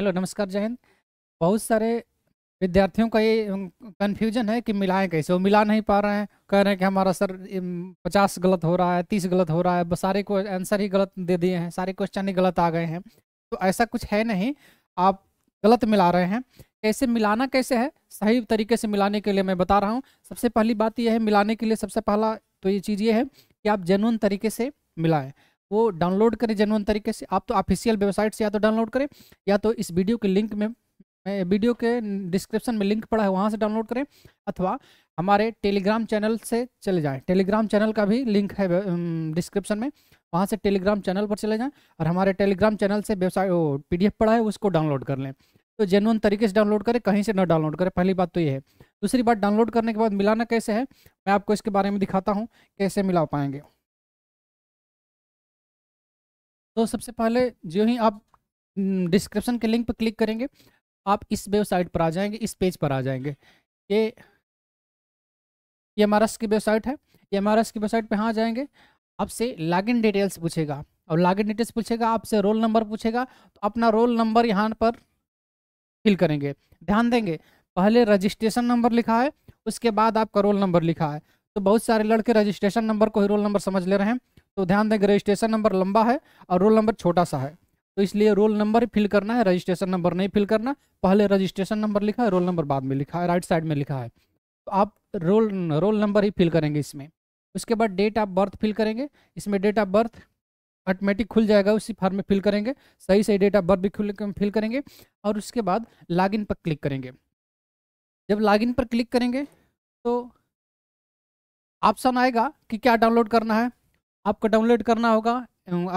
hello नमस्कार जय हिंद बहुत सारे विद्यार्थियों का ये कन्फ्यूजन है कि मिलाएं कैसे वो मिला नहीं पा रहे हैं कह रहे हैं कि हमारा सर पचास गलत हो रहा है तीस गलत हो रहा है सारे को आंसर ही गलत दे दिए हैं सारे क्वेश्चन ही गलत आ गए हैं तो ऐसा कुछ है नहीं आप गलत मिला रहे हैं कैसे मिलाना कैसे है सही तरीके से मिलाने के लिए मैं बता रहा हूँ सबसे पहली बात यह है मिलाने के लिए सबसे पहला तो ये चीज़ ये है कि आप जेनुअन तरीके से मिलाएँ वो डाउनलोड करें जेनवन तरीके से आप तो ऑफिशियल वेबसाइट से या तो डाउनलोड करें या तो इस वीडियो के लिंक में वीडियो के डिस्क्रिप्शन में लिंक पड़ा है वहाँ से डाउनलोड करें अथवा हमारे टेलीग्राम चैनल से चले जाएं टेलीग्राम चैनल का भी लिंक है डिस्क्रिप्शन में वहाँ से टेलीग्राम चैनल पर चले जाएं और हमारे टेलीग्राम चैनल से वेबसाइट पी पड़ा है उसको डाउनलोड कर लें तो जेनुअन तरीके से डाउनलोड करें कहीं से ना डाउनलोड करें पहली बात तो ये है दूसरी बात डाउनलोड करने के बाद मिलाना कैसे है मैं आपको इसके बारे में दिखाता हूँ कैसे मिला पाएंगे तो सबसे पहले जो ही आप डिस्क्रिप्शन हम्म, के लिंक पर क्लिक करेंगे आप इस वेबसाइट पर आ जाएंगे इस पेज पर आ जाएंगे ये ये एम की वेबसाइट है ये एम की वेबसाइट पर हाँ जाएंगे आपसे लॉगिन डिटेल्स पूछेगा और लॉगिन डिटेल्स पूछेगा आपसे रोल नंबर पूछेगा तो अपना रोल नंबर यहाँ पर फिल करेंगे ध्यान देंगे पहले रजिस्ट्रेशन नंबर लिखा है उसके बाद आपका रोल नंबर लिखा है तो बहुत सारे लड़के रजिस्ट्रेशन नंबर को ही रोल नंबर समझ ले रहे हैं तो ध्यान दें रजिस्ट्रेशन नंबर लंबा है और रोल नंबर छोटा सा है तो इसलिए रोल नंबर ही फिल करना है रजिस्ट्रेशन नंबर नहीं फिल करना पहले रजिस्ट्रेशन नंबर लिखा है रोल नंबर बाद में लिखा है राइट साइड में लिखा है तो आप रोल रोल नंबर ही फिल करेंगे इसमें उसके बाद डेट ऑफ बर्थ फिल करेंगे इसमें डेट ऑफ बर्थ ऑटोमेटिक खुल जाएगा उसी फॉर्म में फिल करेंगे सही सही डेट ऑफ बर्थ भी खुल फिल करेंगे और उसके बाद लॉगिन पर क्लिक करेंगे जब लॉगिन पर क्लिक करेंगे तो ऑप्शन आएगा कि क्या डाउनलोड करना है आपको डाउनलोड करना होगा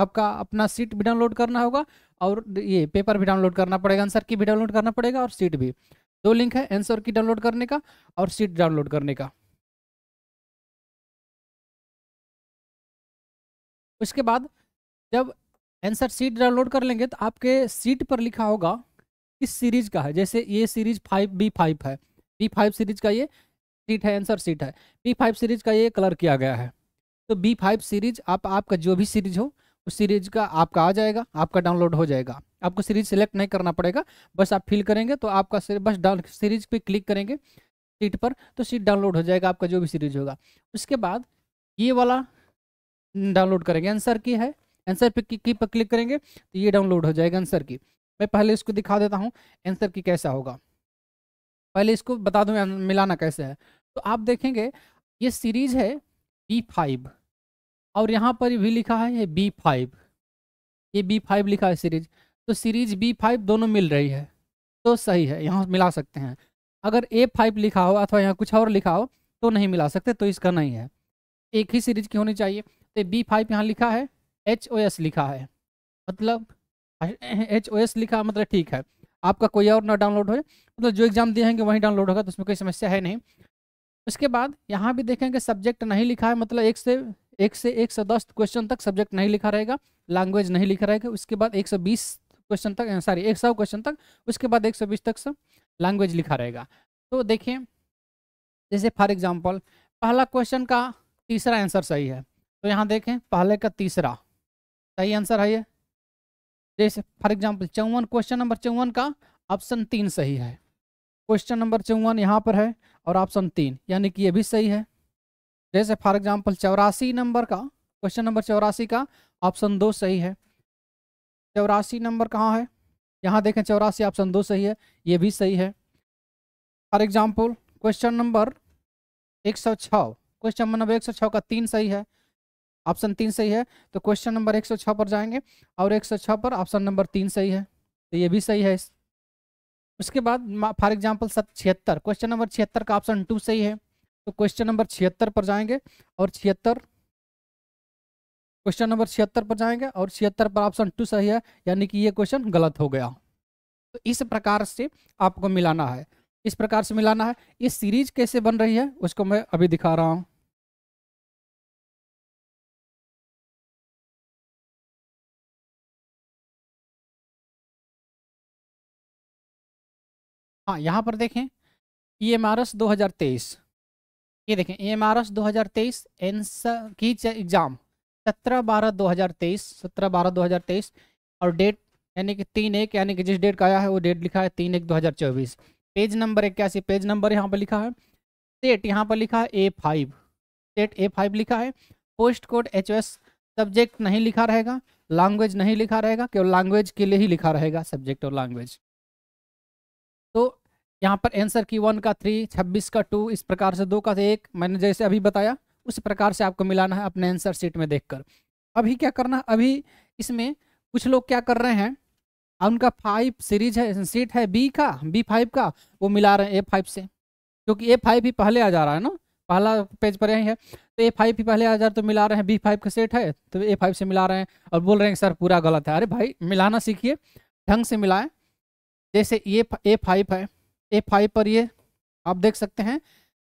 आपका अपना सीट भी डाउनलोड करना होगा और ये पेपर भी डाउनलोड करना पड़ेगा आंसर की भी डाउनलोड करना पड़ेगा और सीट भी दो लिंक है आंसर की डाउनलोड करने का और सीट डाउनलोड करने का उसके बाद जब आंसर सीट डाउनलोड कर लेंगे तो आपके सीट पर लिखा होगा किस सीरीज का है जैसे ये सीरीज फाइव बी फाइव है बी फाइव सीरीज का ये सीट है आंसर सीट है बी फाइव सीरीज का ये कलर किया गया है तो बी फाइव सीरीज आप आपका जो भी सीरीज हो उस सीरीज का आपका आ जाएगा आपका डाउनलोड हो जाएगा आपको सीरीज सेलेक्ट नहीं करना पड़ेगा बस आप फिल करेंगे तो आपका बस डाउन सीरीज पे क्लिक करेंगे सीट पर तो सीट डाउनलोड हो जाएगा आपका जो भी सीरीज होगा उसके बाद ये वाला डाउनलोड करेंगे आंसर की है आंसर पे की पर क्लिक करेंगे तो ये डाउनलोड हो जाएगा आंसर की मैं पहले इसको दिखा देता हूँ आंसर की कैसा होगा पहले इसको बता दूँ मिलाना कैसे है तो आप देखेंगे ये सीरीज है बी फाइव और यहाँ पर भी लिखा है ये बी फाइव ये बी फाइव लिखा है सीरीज तो सीरीज बी फाइव दोनों मिल रही है तो सही है यहाँ मिला सकते हैं अगर ए फाइव लिखा हो अथवा यहाँ कुछ और लिखा हो तो नहीं मिला सकते तो इसका नहीं है एक ही सीरीज की होनी चाहिए तो बी फाइव यहाँ लिखा है एच ओ एस लिखा है मतलब एच ओ एस लिखा मतलब ठीक है आपका कोई और ना डाउनलोड हो मतलब जो एग्ज़ाम दिए देंगे वहीं डाउनलोड होगा तो उसमें कोई समस्या है नहीं उसके बाद यहाँ भी देखेंगे सब्जेक्ट नहीं लिखा है मतलब एक से एक से एक सौ दस क्वेश्चन तक सब्जेक्ट नहीं लिखा रहेगा लैंग्वेज नहीं लिखा रहेगा उसके बाद एक सौ बीस क्वेश्चन तक सॉरी एक सौ क्वेश्चन तक उसके बाद एक सौ बीस तक सब लैंग्वेज लिखा रहेगा तो देखिए जैसे फॉर एग्जाम्पल पहला क्वेश्चन का तीसरा आंसर सही है तो यहाँ देखें पहले का तीसरा सही आंसर है ये जैसे फॉर एग्जाम्पल चौवन क्वेश्चन नंबर चौवन का ऑप्शन तीन सही है क्वेश्चन नंबर चौवन यहाँ पर है और ऑप्शन तीन यानी कि ये भी सही है जैसे फॉर एग्जाम्पल चौरासी नंबर का क्वेश्चन नंबर चौरासी का ऑप्शन दो सही है चौरासी नंबर कहाँ है यहाँ देखें चौरासी ऑप्शन दो सही है ये भी सही है फॉर एग्जाम्पल क्वेश्चन नंबर एक सौ छः क्वेश्चन नंबर एक सौ छः का तीन सही है ऑप्शन तीन सही है तो क्वेश्चन नंबर एक सौ छः पर जाएंगे और एक सौ छ पर ऑप्शन नंबर तीन सही है तो ये भी सही है उसके बाद फॉर एग्जाम्पल सत छिहत्तर क्वेश्चन नंबर छिहत्तर का ऑप्शन टू सही है तो क्वेश्चन नंबर छिहत्तर पर जाएंगे और छिहत्तर क्वेश्चन नंबर छिहत्तर पर जाएंगे और छिहत्तर पर ऑप्शन टू सही है यानी कि ये क्वेश्चन गलत हो गया तो इस प्रकार से आपको मिलाना है इस प्रकार से मिलाना है ये सीरीज कैसे बन रही है उसको मैं अभी दिखा रहा हूँ हाँ यहाँ पर देखें ई एम आर एस दो हज़ार तेईस ये देखें एम आर एस दो हज़ार तेईस एनस की एग्ज़ाम सत्रह बारह दो हज़ार तेईस सत्रह बारह दो हज़ार तेईस और डेट यानी कि तीन एक यानी कि जिस डेट का आया है वो डेट लिखा है तीन एक दो हज़ार चौबीस पेज नंबर इक्यासी पेज नंबर यहाँ पर लिखा है सेट यहाँ पर लिखा है A five set A five लिखा है post code H S subject नहीं लिखा रहेगा लैंग्वेज नहीं लिखा रहेगा केवल लैंग्वेज के लिए ही लिखा रहेगा सब्जेक्ट और लैंग्वेज यहाँ पर आंसर की वन का थ्री छब्बीस का टू इस प्रकार से दो का तो एक मैंने जैसे अभी बताया उस प्रकार से आपको मिलाना है अपने आंसर सीट में देखकर अभी क्या करना अभी इसमें कुछ लोग क्या कर रहे हैं उनका फाइव सीरीज है सीट है बी का बी फाइव का वो मिला रहे हैं ए फाइव से क्योंकि ए फाइव ही पहले आ जा रहा है ना पहला पेज पर यही है तो ए फाइव ही पहले आ जा रहा तो मिला रहे हैं बी फाइव का सेट है तो ए फाइव से मिला रहे हैं और बोल रहे हैं सर पूरा गलत है अरे भाई मिलाना सीखिए ढंग से मिलाएं जैसे ये ए फाइव है ए फाइव पर ये आप देख सकते हैं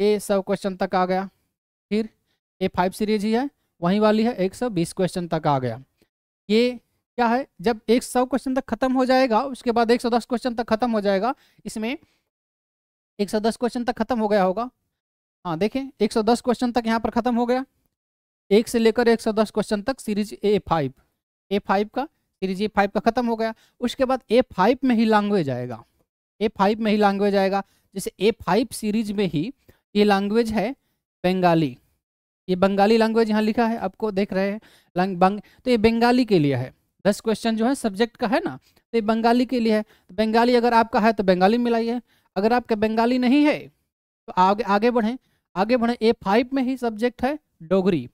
ये सब क्वेश्चन तक आ गया फिर ए फाइव सीरीज ही है वहीं वाली है एक सौ बीस क्वेश्चन तक आ गया ये क्या है जब एक सौ क्वेश्चन तक खत्म हो जाएगा उसके बाद एक सौ दस क्वेश्चन तक खत्म हो जाएगा इसमें एक सौ दस क्वेश्चन तक खत्म हो गया होगा हाँ देखें एक सौ दस क्वेश्चन तक यहाँ पर खत्म हो गया एक से लेकर एक सौ दस क्वेश्चन तक series A five A five का सीरीज ए फाइव का खत्म हो गया उसके बाद ए फाइव में ही लैंग्वेज आएगा ए फाइव में ही लैंग्वेज आएगा जैसे ए फाइव सीरीज में ही ये लैंग्वेज है बंगाली ये बंगाली लैंग्वेज यहाँ लिखा है आपको देख रहे हैं बंग तो ये बंगाली के लिए है दस क्वेश्चन जो है सब्जेक्ट का है ना तो ये बंगाली के लिए है तो बंगाली अगर आपका है तो बंगाली मिलाइए अगर आपका बंगाली नहीं है तो आगे आगे बढ़ें आगे बढ़ें ए फाइव में ही सब्जेक्ट है डोगरी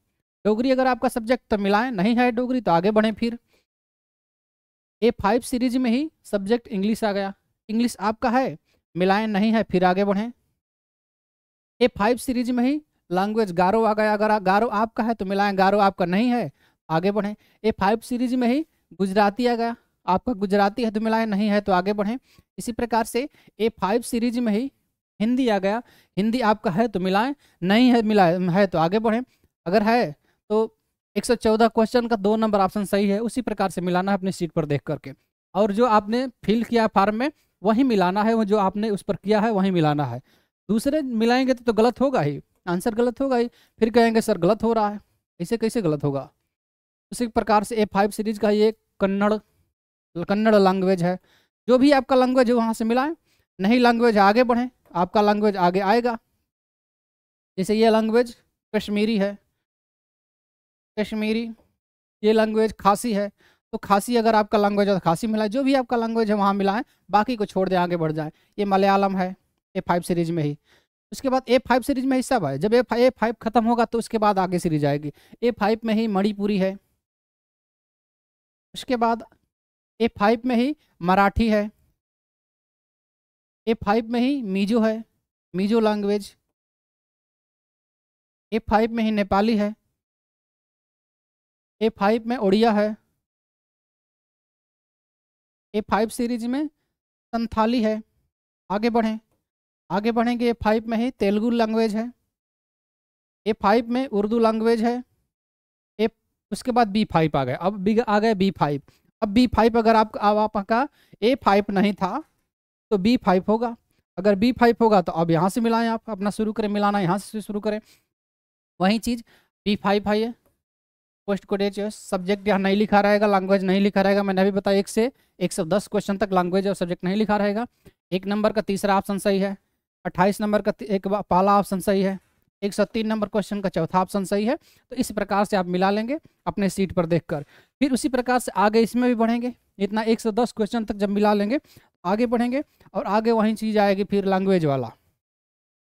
डोगरी अगर आपका सब्जेक्ट तो मिलाएं नहीं है डोगरी तो आगे बढ़ें फिर ए फाइव सीरीज में ही सब्जेक्ट इंग्लिश आ गया इंग्लिश आपका है मिलाएं नहीं है फिर आगे बढ़ें ए फाइव सीरीज में ही लैंग्वेज गारो आ गया अगर गारो आपका है तो मिलाएं गारो आपका नहीं है आगे बढ़ें ए फाइव सीरीज में ही गुजराती आ गया आपका गुजराती है तो मिलाएं नहीं है तो आगे बढ़ें इसी प्रकार से ए फाइव सीरीज में ही हिंदी आ गया हिंदी आपका है तो मिलाएं नहीं है मिलाए है तो आगे बढ़ें अगर है तो 114 क्वेश्चन का दो नंबर ऑप्शन सही है उसी प्रकार से मिलाना है अपनी सीट पर देख करके और जो आपने फिल किया फार्म में वही मिलाना है वो जो आपने उस पर किया है वही मिलाना है दूसरे मिलाएंगे तो, तो गलत होगा ही आंसर गलत होगा ही फिर कहेंगे सर गलत हो रहा है इसे कैसे गलत होगा उसी प्रकार से ए फाइव सीरीज का ये कन्नड़ कन्नड़ लैंग्वेज है जो भी आपका लैंग्वेज है वहाँ से मिलाएं नहीं लैंग्वेज आगे बढ़ें आपका लैंग्वेज आगे आएगा जैसे ये लैंग्वेज कश्मीरी है कश्मीरी ये लैंग्वेज खासी है तो खासी अगर आपका लैंग्वेज है तो खासी मिला जो भी आपका लैंग्वेज है वहाँ मिलाएं बाकी को छोड़ दें आगे बढ़ जाएँ ये मलयालम है ए फाइव सीरीज में ही उसके बाद ए फाइव सीरीज में ही सब है जब ए ए फाइव खत्म होगा तो उसके बाद आगे सीरीज आएगी ए फाइव में ही मणिपुरी है उसके बाद ए फाइव में ही मराठी है ए फाइव में ही मीजो है मीजो लैंग्वेज ए फाइव में ही नेपाली है ए फाइव में उड़िया है ए फाइव सीरीज में संथाली है आगे बढ़ें आगे बढ़ेंगे ए फाइव में ही तेलुगु लैंग्वेज है ए फाइव में उर्दू लैंग्वेज है ए उसके बाद बी फाइव आ गए अब बी आ गए बी फाइव अब बी फाइव अगर आप आपका ए फाइव नहीं था तो बी फाइव होगा अगर बी फाइव होगा तो अब यहाँ से मिलाएं आप अपना शुरू करें मिलाना यहाँ से शुरू करें वही चीज़ बी फाइव है पोस्ट कोडेज सब्जेक्ट यहाँ नहीं लिखा रहेगा लैंग्वेज नहीं लिखा रहेगा मैंने अभी बताया एक से एक सौ दस क्वेश्चन तक लैंग्वेज और सब्जेक्ट नहीं लिखा रहेगा एक नंबर का तीसरा ऑप्शन सही है अट्ठाईस नंबर का एक पहला ऑप्शन सही है एक सौ तीन नंबर क्वेश्चन का चौथा ऑप्शन सही है तो इस प्रकार से आप मिला लेंगे अपने सीट पर कर फिर उसी प्रकार से आगे इसमें भी बढ़ेंगे इतना एक सौ दस क्वेश्चन तक जब मिला लेंगे आगे बढ़ेंगे और आगे वहीं चीज़ आएगी फिर लैंग्वेज वाला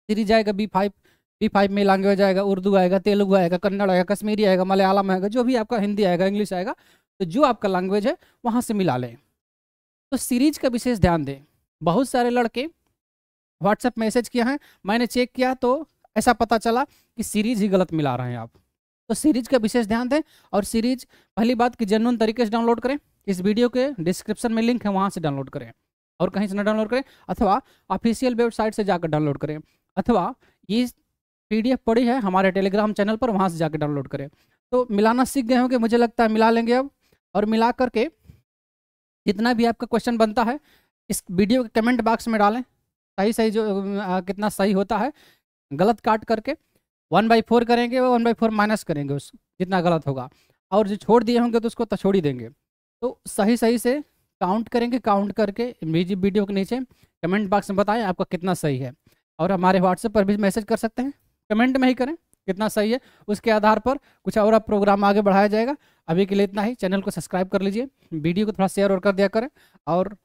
सीरीज आएगा बी फाइव पी फाइव में लैंग्वेज आएगा उर्दू आएगा तेलुगु आएगा कन्नड़ आएगा कश्मीरी आएगा मलयालम आएगा जो भी आपका हिंदी आएगा इंग्लिश आएगा तो जो आपका लैंग्वेज है वहाँ से मिला लें तो सीरीज का विशेष ध्यान दें बहुत सारे लड़के व्हाट्सएप मैसेज किया हैं मैंने चेक किया तो ऐसा पता चला कि सीरीज ही गलत मिला रहे हैं आप तो सीरीज का विशेष ध्यान दें और सीरीज पहली बात कि जनून तरीके से डाउनलोड करें इस वीडियो के डिस्क्रिप्शन में लिंक है वहाँ से डाउनलोड करें और कहीं से ना डाउनलोड करें अथवा ऑफिशियल वेबसाइट से जाकर डाउनलोड करें अथवा ये पीडीएफ पड़ी है हमारे टेलीग्राम चैनल पर वहाँ से जाकर डाउनलोड करें तो मिलाना सीख गए होंगे मुझे लगता है मिला लेंगे अब और मिला करके जितना भी आपका क्वेश्चन बनता है इस वीडियो के कमेंट बॉक्स में डालें सही सही जो आ, कितना सही होता है गलत काट करके वन बाई फोर करेंगे वन बाई फोर माइनस करेंगे उस जितना गलत होगा और जो छोड़ दिए होंगे तो उसको तो छोड़ ही देंगे तो सही सही से काउंट करेंगे काउंट करके मेरी वीडियो के नीचे कमेंट बॉक्स में बताएं आपका कितना सही है और हमारे व्हाट्सएप पर भी मैसेज कर सकते हैं कमेंट में ही करें कितना सही है उसके आधार पर कुछ और प्रोग्राम आगे बढ़ाया जाएगा अभी के लिए इतना ही चैनल को सब्सक्राइब कर लीजिए वीडियो को थोड़ा शेयर और कर दिया करें और